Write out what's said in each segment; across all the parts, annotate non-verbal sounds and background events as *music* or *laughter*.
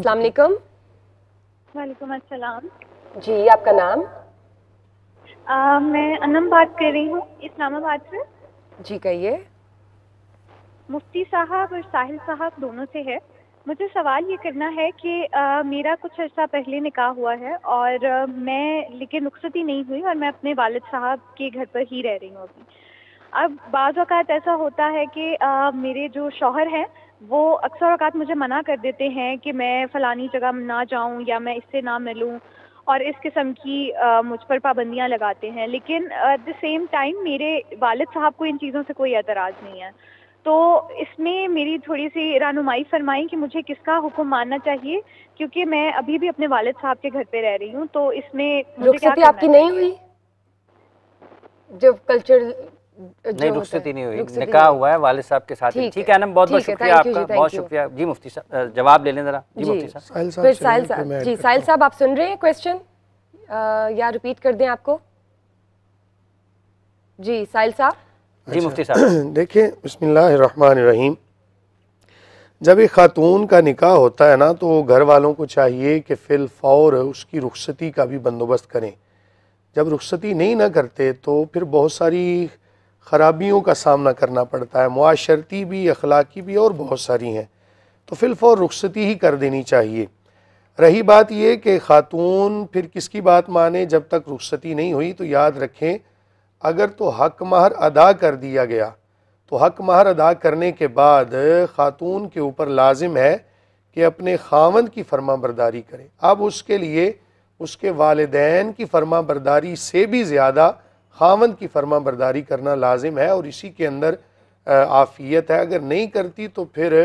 अस्सलाम वालेकुम अस्सलाम जी आपका नाम आ, मैं अनम बात कर रही हूँ इस्लामाबाद से जी कहिए मुफ्ती साहब और साहिल साहब दोनों से है मुझे सवाल ये करना है कि आ, मेरा कुछ अर्सा पहले निकाह हुआ है और आ, मैं लेकिन रुखसती नहीं हुई और मैं अपने वालिद साहब के घर पर ही रह रही हूँ अभी अब बाज़ अवत ऐसा होता है कि आ, मेरे जो शोहर हैं वो अक्सर अवत मुझे मना कर देते हैं कि मैं फ़लानी जगह ना जाऊं या मैं इससे ना मिलूं और इस किस्म की आ, मुझ पर पाबंदियां लगाते हैं लेकिन एट द सेम टाइम मेरे वालिद साहब को इन चीज़ों से कोई एतराज़ नहीं है तो इसमें मेरी थोड़ी सी रानुमाई फरमाई कि मुझे किसका हुक्म मानना चाहिए क्योंकि मैं अभी भी अपने वालिद साहब के घर पे रह रही हूँ तो इसमें मुझे क्या आपकी नहीं हुई जब कल्चर नहीं रुखसती तो नहीं हुई तो निकाह हुआ है वाले साहब के साथ ठीक है ना बहुत बहुत शुक्रिया आपका बहुत शुक्रिया जी मुफ्ती साहब जवाब ले लें जरा जी मुफ्ती साहब जी साहिल साहब आप सुन रहे हैं क्वेश्चन या रिपीट कर दें आपको जी साहिल साहब जी अच्छा। मुफ्ती साहब *clears throat* देखिए बसमीम जब एक ख़ातून का निकाह होता है ना तो घर वालों को चाहिए कि फिल फौर उसकी रुखसती का भी बंदोबस्त करें जब रुखसती नहीं ना करते तो फिर बहुत सारी ख़राबियों का सामना करना पड़ता है माशरती भी अखलाकी भी और बहुत सारी हैं तो फिलफौर और रुखसती ही कर देनी चाहिए रही बात यह कि ख़ातून फिर किसकी बात माने जब तक रुखसती नहीं हुई तो याद रखें अगर तो हक महर अदा कर दिया गया तो हक महर अदा करने के बाद ख़ातून के ऊपर लाजिम है कि अपने खावंद की फरमा बरदारी करें अब उसके लिए उसके वालदेन की फरमा बरदारी से भी ज़्यादा खावंद की फर्मा बरदारी करना लाजिम है और इसी के अंदर आफियत है अगर नहीं करती तो फिर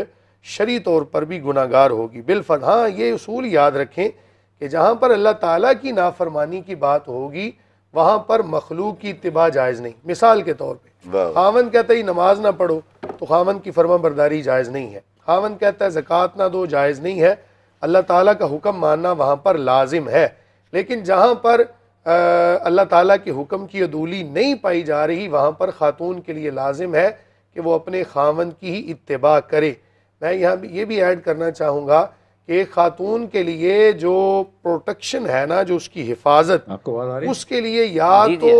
शरी तौर पर भी गुनागार होगी बिलफज हाँ ये असूल याद रखें कि जहाँ पर अल्लाह ताला की नाफरमानी की बात होगी वहाँ पर मखलूक की इतबा जायज़ नहीं मिसाल के तौर पर खावन कहता है नमाज ना पढ़ो तो खावन की फर्मा बरदारी जायज़ नहीं है खावन कहता है ज़क़़त ना दो जायज़ नहीं है अल्लाह ताला का हुक्म मानना वहाँ पर लाजिम है लेकिन जहाँ पर अल्लाह ताला के हुक्म की अदूली नहीं पाई जा रही वहाँ पर ख़ातून के लिए लाजिम है कि वो अपने खावन की ही इतबा करे मैं यहाँ ये भी ऐड करना चाहूँगा कि खातून के लिए जो प्रोटेक्शन है ना जो उसकी हिफाजत उसके लिए या तो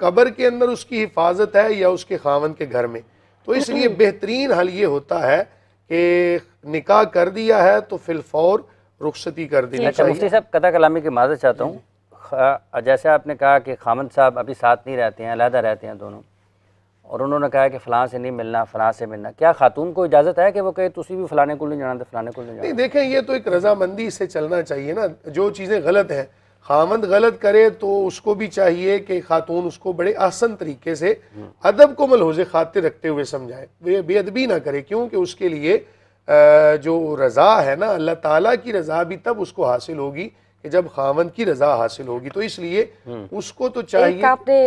कब्र के अंदर उसकी हिफाजत है या उसके खावन के घर में तो इसलिए बेहतरीन हल ये होता है कि निकाह कर दिया है तो फिलफौर रुखसती कर दी अच्छा, चाहिए मुफ्ती साहब कदा कलामी की माजत चाहता हूँ जैसे आपने कहा कि खामद साहब अभी साथ नहीं रहते हैं अलहदा रहते हैं दोनों और उन्होंने कहा कि फ़लाँ से नहीं मिलना फ़लाँ से मिलना क्या खातून को इजाज़त है कि वो कहे तुम भी फ़लाने को नहीं जाना फ़लाने को नहीं जाना नहीं देखें ये तो एक रजामंदी से चलना चाहिए ना जो चीज़ें गलत हैं खामंद गलत करे तो उसको भी चाहिए कि खातून उसको बड़े आसन तरीके से हम्म। अदब को मलहूज खाते रखते हुए समझाए वे बेअदबी ना करे क्योंकि उसके लिए जो रज़ा है ना अल्लाह ताला की रज़ा भी तब उसको हासिल होगी कि जब खावन की रजा हासिल होगी तो इसलिए हम्म। उसको तो चाहिए एक आपने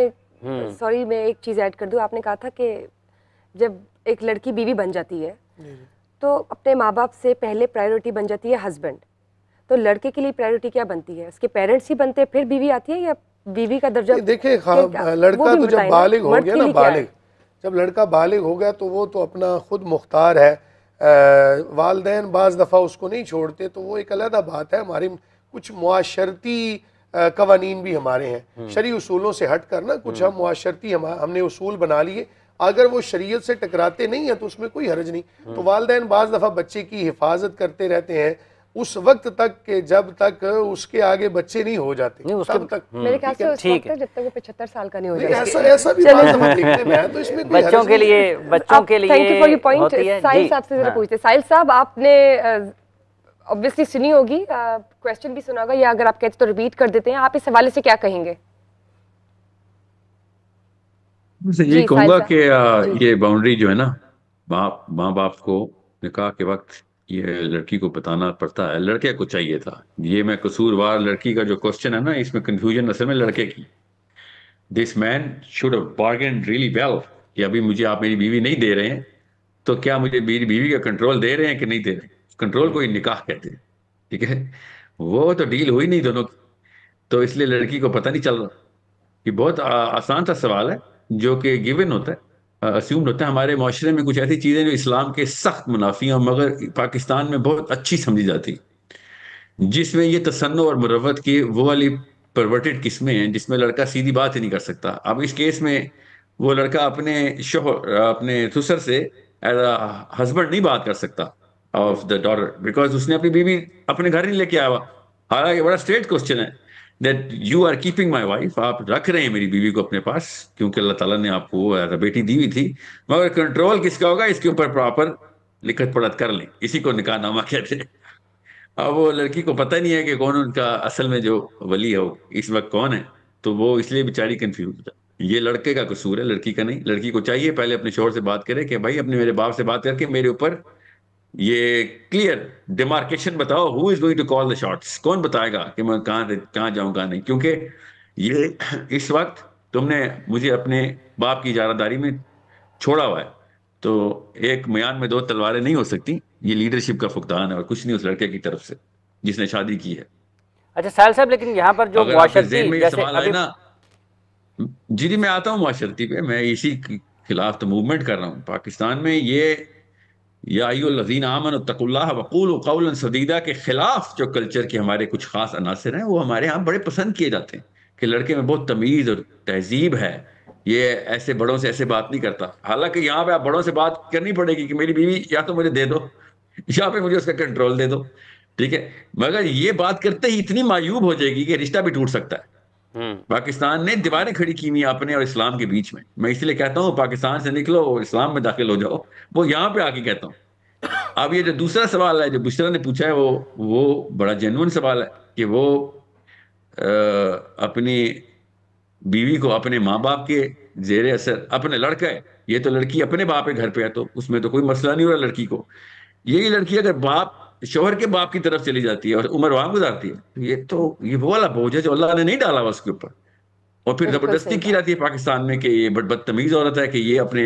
सॉरी हम्म। मैं एक चीज़ ऐड कर दू आपने कहा था कि जब एक लड़की बीवी बन जाती है तो अपने माँ बाप से पहले प्रायोरिटी बन जाती है हस्बैंड तो लड़के के लिए प्रायोरिटी क्या बनती है उसके पेरेंट्स ही बनते हैं फिर बीवी आती है या बीवी का दर्जा देखिए हाँ, लड़का तो जब बालिग हो गया ना बालिग जब लड़का बालिग हो गया तो वो तो अपना खुद मुख्तार है वालदेन बाज़ दफ़ा उसको नहीं छोड़ते तो वो एक अलहदा बात है हमारी कुछ मुआशरती कवानीन भी हमारे हैं हम्म। शरी उसूलों से हट कर ना कुछ हम्म। हम मुआशरती हम, हमने उसूल बना लिए अगर वो शरीयत से टकराते नहीं है तो उसमें कोई हर्ज नहीं हम्म। तो वालदेन बाज़ दफ़ा बच्चे की हिफाजत करते रहते हैं उस वक्त तक के जब तक उसके आगे बच्चे नहीं हो जाते नहीं, तब तक मेरे ख्याल से ठीक है जब तक वो पचहत्तर साल का नहीं हो जाता ऐसा ऐसा भी बात में तो इसमें बच्चों के लिए बच्चों के लिए thank you for your point Sahil साहब से जरा हाँ। पूछते साहिल साहब आपने ऑब्वियसली सुनी होगी क्वेश्चन भी सुना होगा या अगर आप कहते तो रिपीट कर देते हैं आप इस हवाले से क्या कहेंगे ये कहूंगा कि ये बाउंड्री जो है ना बाप माँ बाप को निकाह के वक्त ये लड़की को बताना पड़ता है लड़के को चाहिए था ये मैं कसूरवार लड़की का जो क्वेश्चन है ना इसमें कंफ्यूजन असल में लड़के की this man should bargain really well कि अभी मुझे आप मेरी बीवी नहीं दे रहे हैं तो क्या मुझे मेरी बीवी का कंट्रोल दे रहे हैं कि नहीं दे रहे हैं कंट्रोल को ही निकाह कहते हैं ठीक है वो तो डील हुई नहीं दोनों की तो इसलिए लड़की को पता नहीं चल रहा कि बहुत आ, आसान सा सवाल है जो कि गिवन होता है अस्यूम्ड होता है हमारे माशरे में कुछ ऐसी चीज़ें जो इस्लाम के सख्त मुनाफी हैं मगर पाकिस्तान में बहुत अच्छी समझी जाती जिसमें ये तसन और मरवत की वो वाली परवर्टेड किस्में हैं जिसमें लड़का सीधी बात ही नहीं कर सकता अब इस केस में वो लड़का अपने शोहर अपने ससुर से एज हस्बैंड नहीं बात कर सकता ऑफ द डॉटर बिकॉज उसने अपनी बीवी अपने घर नहीं लेके आया हालांकि बड़ा स्ट्रेट क्वेश्चन है that you are keeping my wife आप रख रहे हैं मेरी बीवी को अपने पास क्योंकि अल्लाह तला ने आपको बेटी दी हुई थी मगर कंट्रोल किसका होगा इसके ऊपर प्रॉपर लिखत पढ़त कर लें इसी को नामा कहते हैं अब वो लड़की को पता नहीं है कि कौन उनका असल में जो वली है वो इस वक्त कौन है तो वो इसलिए बेचारी कन्फ्यूज है ये लड़के का कसूर है लड़की का नहीं लड़की को चाहिए पहले अपने शोर से बात करे कि भाई अपने मेरे बाप से बात करके मेरे ऊपर ये क्लियर डिमार्केशन बताओ who is going to call the shots कौन बताएगा कि मैं कहाँ कहाँ जाऊँ कहाँ नहीं क्योंकि ये *clears throat* इस वक्त तुमने मुझे अपने बाप की जारादारी में छोड़ा हुआ है तो एक मयान में दो तलवारें नहीं हो सकती ये लीडरशिप का फुकदान है और कुछ नहीं उस लड़के की तरफ से जिसने शादी की है अच्छा साल साहब लेकिन यहाँ पर जो सवाल है ना जी जी मैं आता हूँ माशरती पे मैं इसी खिलाफ तो मूवमेंट कर रहा हूँ पाकिस्तान में ये याजीन वकूल कौल के ख़िलाफ़ जो कल्चर के हमारे कुछ ख़ास अनासर हैं वो हमारे यहाँ बड़े पसंद किए जाते हैं कि लड़के में बहुत तमीज़ और तहजीब है ये ऐसे बड़ों से ऐसे बात नहीं करता हालांकि यहाँ पे आप बड़ों से बात करनी पड़ेगी कि मेरी बीवी या तो मुझे दे दो या फिर मुझे उसका कंट्रोल दे दो ठीक है मगर ये बात करते ही इतनी मायूब हो जाएगी कि रिश्ता भी टूट सकता है हम्म। पाकिस्तान ने दीवारें खड़ी की हुई अपने और इस्लाम के बीच में मैं इसलिए कहता हूँ पाकिस्तान से निकलो इस्लाम में दाखिल हो जाओ वो यहाँ पे आके कहता हूँ अब ये जो दूसरा सवाल है जो बुशरा ने पूछा है वो वो बड़ा जेनवन सवाल है कि वो आ, अपनी बीवी को अपने माँ बाप के जेर असर अपने लड़का है ये तो लड़की अपने बाप के घर पे है तो उसमें तो कोई मसला नहीं हो रहा लड़की को यही लड़की अगर बाप शोहर के बाप की तरफ चली जाती है और उम्र वहां गुजारती है तो ये तो ये वो वाला बोझ है जो अल्लाह ने नहीं डाला उसके ऊपर और फिर जबरदस्ती की जाती है पाकिस्तान में कि ये बदतमीज औरत है कि ये अपने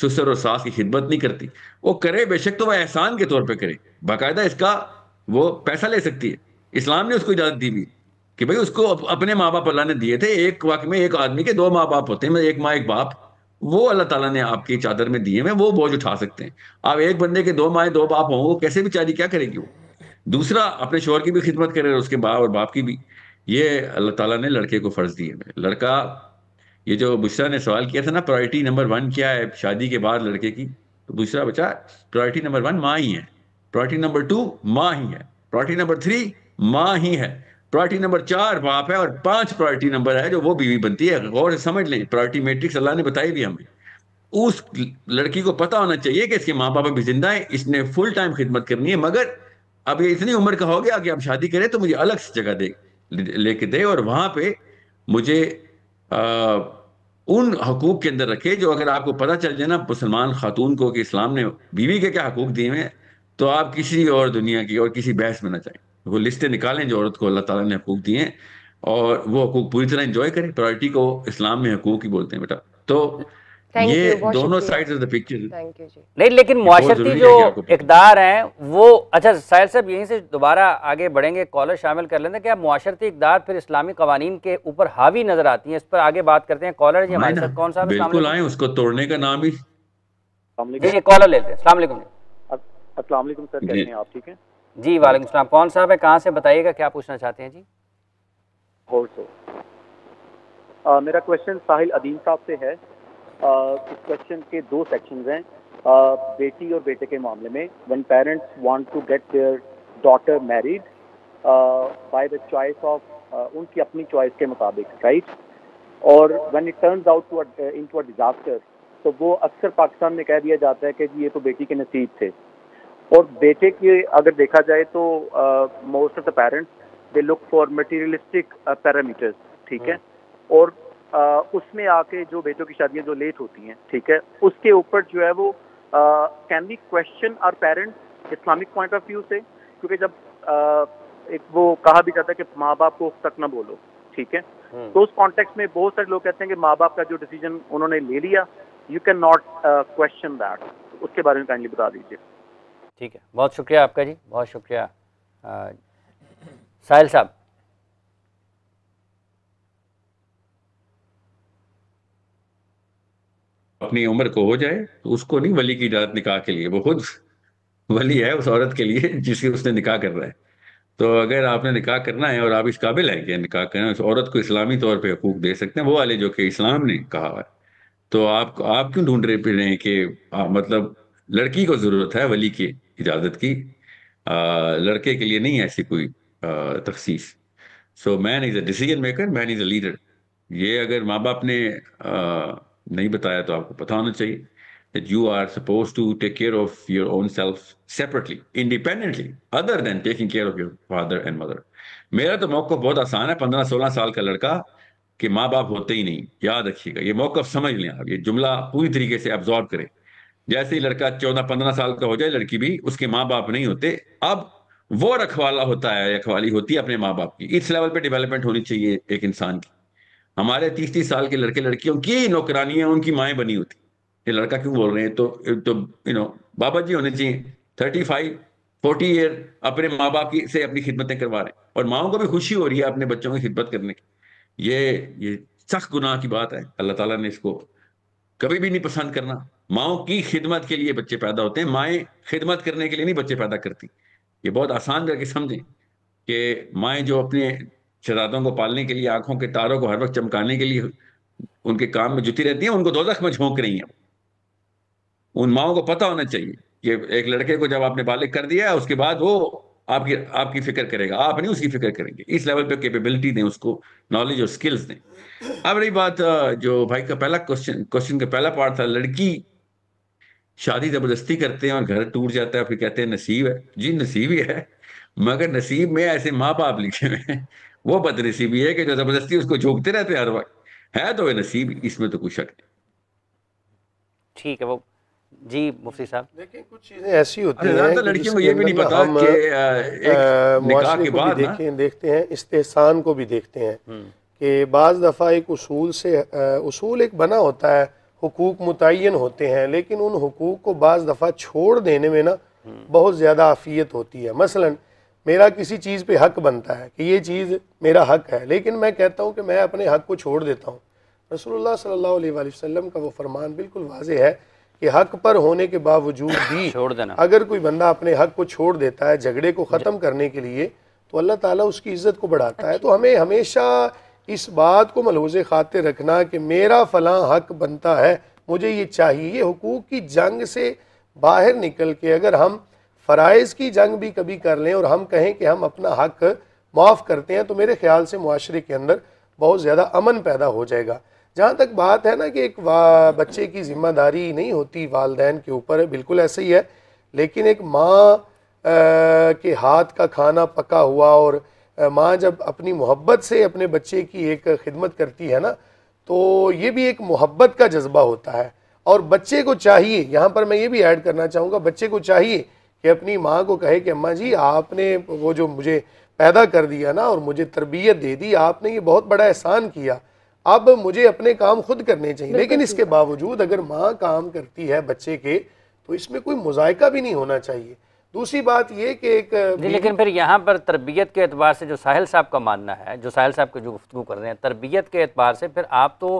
सुसर और सास की खिदमत नहीं करती वो करे बेशक तो वह एहसान के तौर पर करे बाकायदा इसका वो पैसा ले सकती है इस्लाम ने उसको इजाजत दी हुई कि भाई उसको अपने माँ बाप अल्लाह ने दिए थे एक वक्त में एक आदमी के दो माँ बाप होते हैं मतलब एक माँ एक बाप वो अल्लाह ताला ने आपकी चादर में दिए हैं वो बोझ उठा सकते हैं आप एक बंदे के दो माए दो बाप होंगे कैसे बेचारी क्या करेगी वो दूसरा अपने शोहर की भी खिदमत करे उसके बाप और बाप की भी ये अल्लाह ताला ने लड़के को फ़र्ज़ दिए हुए लड़का ये जो बुशरा ने सवाल किया था ना प्रायोरिटी नंबर वन क्या है शादी के बाद लड़के की तो बुशरा बच्चा प्रायोरिटी नंबर वन माँ ही है प्रायोरिटी नंबर टू माँ ही है प्रायोरिटी नंबर थ्री माँ ही है प्रायोरिटी नंबर चार बाप है और पांच प्रायोरिटी नंबर है जो वो बीवी बनती है गौर समझ लें प्रायोरिटी मैट्रिक्स अल्लाह ने बताई भी हमें उस लड़की को पता होना चाहिए कि इसके माँ बाप भी जिंदा है इसने फुल टाइम खिदमत करनी है मगर अब ये इतनी उम्र का हो गया कि आप शादी करें तो मुझे अलग से जगह दे लेके दे और वहाँ पे मुझे आ, उन हकूक के अंदर रखे जो अगर आपको पता चल जाए ना मुसलमान खातून को कि इस्लाम ने बीवी के क्या हकूक दिए हैं तो आप किसी और दुनिया की और किसी बहस में ना चाहें वो लिस्टें निकालें जो औरत को अल्लाह ताला ने हकूक दिए और वो हकूक पूरी तरह इंजॉय करें प्रायोरिटी को इस्लाम में हकूक ही बोलते हैं बेटा तो Thank ये you, दोनों साइड ऑफ द पिक्चर नहीं लेकिन मुआशरती जो इकदार हैं वो अच्छा साहिल साहब यहीं से दोबारा आगे बढ़ेंगे कॉलर शामिल कर लेते हैं क्या मुआशरती इकदार फिर इस्लामी कवानीन के ऊपर हावी नजर आती है इस पर आगे बात करते हैं कॉलर जी हमारे साथ कौन सा बिल्कुल आए उसको तोड़ने का नाम ही कॉलर लेते हैं सर कैसे हैं आप ठीक है जी वालेकुम सलाम कौन साहब है कहाँ से बताइएगा क्या पूछना चाहते हैं जी होर आ, मेरा क्वेश्चन साहिल अदीम साहब से है आ, इस क्वेश्चन के दो सेक्शंस हैं आ, बेटी और बेटे के मामले में when parents want to get their daughter married by the choice of उनकी अपनी चॉइस के मुताबिक राइट और when it turn out to a disaster तो वो अक्सर पाकिस्तान में कह दिया जाता है कि ये तो बेटी के नसीब थे और बेटे की अगर देखा जाए तो most of the parents they look for materialistic parameters ठीक है हाँ। और uh, उसमें आके जो बेटों की शादियां जो लेट होती हैं ठीक है उसके ऊपर जो है वो can be question are parents Islamic point of view से क्योंकि जब uh, एक वो कहा भी जाता है कि माँ बाप को तक ना बोलो ठीक है हाँ। तो उस कॉन्टेक्स्ट में बहुत सारे लोग कहते हैं कि माँ बाप का जो डिसीजन उन्होंने ले लिया you can not question that उसके बारे में काइंडली बता दीजिए ठीक है बहुत शुक्रिया आपका जी बहुत शुक्रिया साहिल साहब अपनी उम्र को हो जाए तो उसको नहीं वली की इजाजत निकाह के लिए वो खुद वली है उस औरत के लिए जिसकी उसने निकाह कर रहा है तो अगर आपने निकाह करना है और आप इस काबिल हैं कि निकाह करना उस औरत को इस्लामी तौर पे हकूक दे सकते हैं वो वाले जो कि इस्लाम ने कहा है तो आप आप क्यों ढूंढ रहे फिर रहे हैं कि आ, मतलब लड़की को ज़रूरत है वली की इजाज़त की आ, लड़के के लिए नहीं है ऐसी कोई तखसीस so man is a decision maker man is a leader ये अगर माँ बाप ने आ, नहीं बताया तो आपको पता होना चाहिए that you are suppose to take care of your own self separately independently other than taking care of your father and mother मेरा तो मौका बहुत आसान है पंद्रह सोलह साल का लड़का कि माँ बाप होते ही नहीं याद रखिएगा ये मौका समझ लें आप ये जुमला पूरी तरीके से एब्जॉर्ब करें जैसे ही लड़का चौदह पंद्रह साल का हो जाए लड़की भी उसके माँ बाप नहीं होते अब वो रखवाला होता है रखवाली होती है अपने माँ बाप की इस लेवल पे डेवलपमेंट होनी चाहिए एक इंसान की हमारे तीस तीस साल के लड़के लड़कियों की नौकरानियां उनकी माए बनी होती ये लड़का क्यों बोल रहे हैं तो तो यू नो बाबा जी होने चाहिए थर्टी फाइव फोर्टी ईयर अपने माँ बाप की से अपनी खिदमतें करवा रहे हैं और माओ को भी खुशी हो रही है अपने बच्चों की खिदमत करने की ये ये सख्त गुनाह की बात है अल्लाह ताला ने इसको कभी भी नहीं पसंद करना माओ की खिदमत के लिए बच्चे पैदा होते हैं माएँ खिदमत करने के लिए नहीं बच्चे पैदा करती ये बहुत आसान करके समझें कि माएँ जो अपने शरादों को पालने के लिए आंखों के तारों को हर वक्त चमकाने के लिए उनके काम में जुती रहती हैं उनको दो में झोंक रही हैं उन माओं को पता होना चाहिए कि एक लड़के को जब आपने बालिक कर दिया उसके बाद वो आपकी आपकी फिक्र करेगा आप नहीं उसकी फिक्र करेंगे इस लेवल पे कैपेबिलिटी दें उसको नॉलेज और स्किल्स दें अब रही बात जो भाई का पहला क्वेश्चन क्वेश्चन का पहला पार्ट था लड़की शादी ज़बरदस्ती करते हैं और घर टूट जाता है फिर कहते हैं नसीब है जी नसीब ही है मगर नसीब में ऐसे माँ बाप लिखे हुए वो बदनसीबी है कि जो ज़बरदस्ती उसको झोंकते रहते हैं हर वक्त है तो वे नसीब इसमें तो कुछ शक नहीं ठीक है वो जी मुफ्ती साहब देखिए कुछ चीज़ें ऐसी होती हैं तो लड़कियों को ये भी नहीं पता कि एक निकाह के बाद हाँ। देखें देखते हैं इस्तेहसान को भी देखते हैं हम्म। कि बाज़ दफ़ा एक उसूल से उसूल एक बना होता है हकूक़ मुतन होते हैं लेकिन उन हकूक़ को बज़ दफ़ा छोड़ देने में ना बहुत ज़्यादा आफियत होती है मसला मेरा किसी चीज़ पर हक बनता है कि ये चीज़ मेरा हक है लेकिन मैं कहता हूँ कि मैं अपने हक को छोड़ देता हूँ रसोल्ला सल्ला वसम का वो फरमान बिल्कुल वाज है कि हक पर होने के बावजूद भी *coughs* छोड़ देना अगर कोई बंदा अपने हक को छोड़ देता है झगड़े को ख़त्म करने के लिए तो अल्लाह ताला उसकी इज़्ज़त को बढ़ाता है अच्छा। तो हमें हमेशा इस बात को मलहूज खाते रखना कि मेरा फलां हक बनता है मुझे ये चाहिए हकूक़ की जंग से बाहर निकल के अगर हम फ़रज़ की जंग भी कभी कर लें और हम कहें कि हम अपना हक माफ़ करते हैं तो मेरे ख्याल से माशरे के अंदर बहुत ज़्यादा अमन पैदा हो जाएगा जहाँ तक बात है ना कि एक बच्चे की ज़िम्मेदारी नहीं होती वालदे के ऊपर बिल्कुल ऐसे ही है लेकिन एक माँ के हाथ का खाना पका हुआ और माँ जब अपनी मोहब्बत से अपने बच्चे की एक खिदमत करती है ना तो ये भी एक मोहब्बत का जज्बा होता है और बच्चे को चाहिए यहाँ पर मैं ये भी ऐड करना चाहूँगा बच्चे को चाहिए कि अपनी माँ को कहे कि अम्मा जी आपने वो जो मुझे पैदा कर दिया ना और मुझे तरबियत दे दी आपने ये बहुत बड़ा एहसान किया अब मुझे अपने काम खुद करने चाहिए लेकिन इसके बावजूद अगर माँ काम करती है बच्चे के तो इसमें कोई मुजायका भी नहीं होना चाहिए दूसरी बात ये कि एक लेकिन फिर यहाँ पर तरबियत के अतबार से जो साहिल साहब का मानना है जो साहिल साहब के जो गुफ्तु कर रहे हैं तरबियत के अतबार से फिर आप तो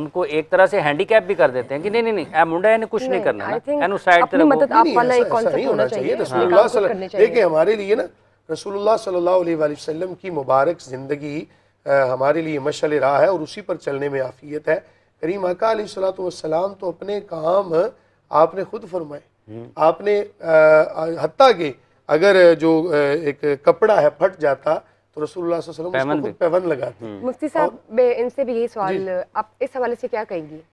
उनको एक तरह से हैंडीकैप भी कर देते हैं कि नहीं नहीं नहीं मुंडा ने कुछ नहीं, नहीं करना है साइड मदद आप वाला एक सही होना चाहिए देखिए हमारे लिए ना रसूलुल्लाह सल्लल्लाहु अलैहि वसल्लम की मुबारक ज़िंदगी हमारे लिए मशल राह है और उसी पर चलने में आफियत है करीम आका सलाम तो अपने काम आपने खुद फरमाए आपने हत्या के अगर जो एक कपड़ा है फट जाता तो रसूलुल्लाह वसल्लम उसको पैबंद लगाते मुफ्ती साहब इनसे भी यही सवाल आप इस हवाले से क्या कहेंगी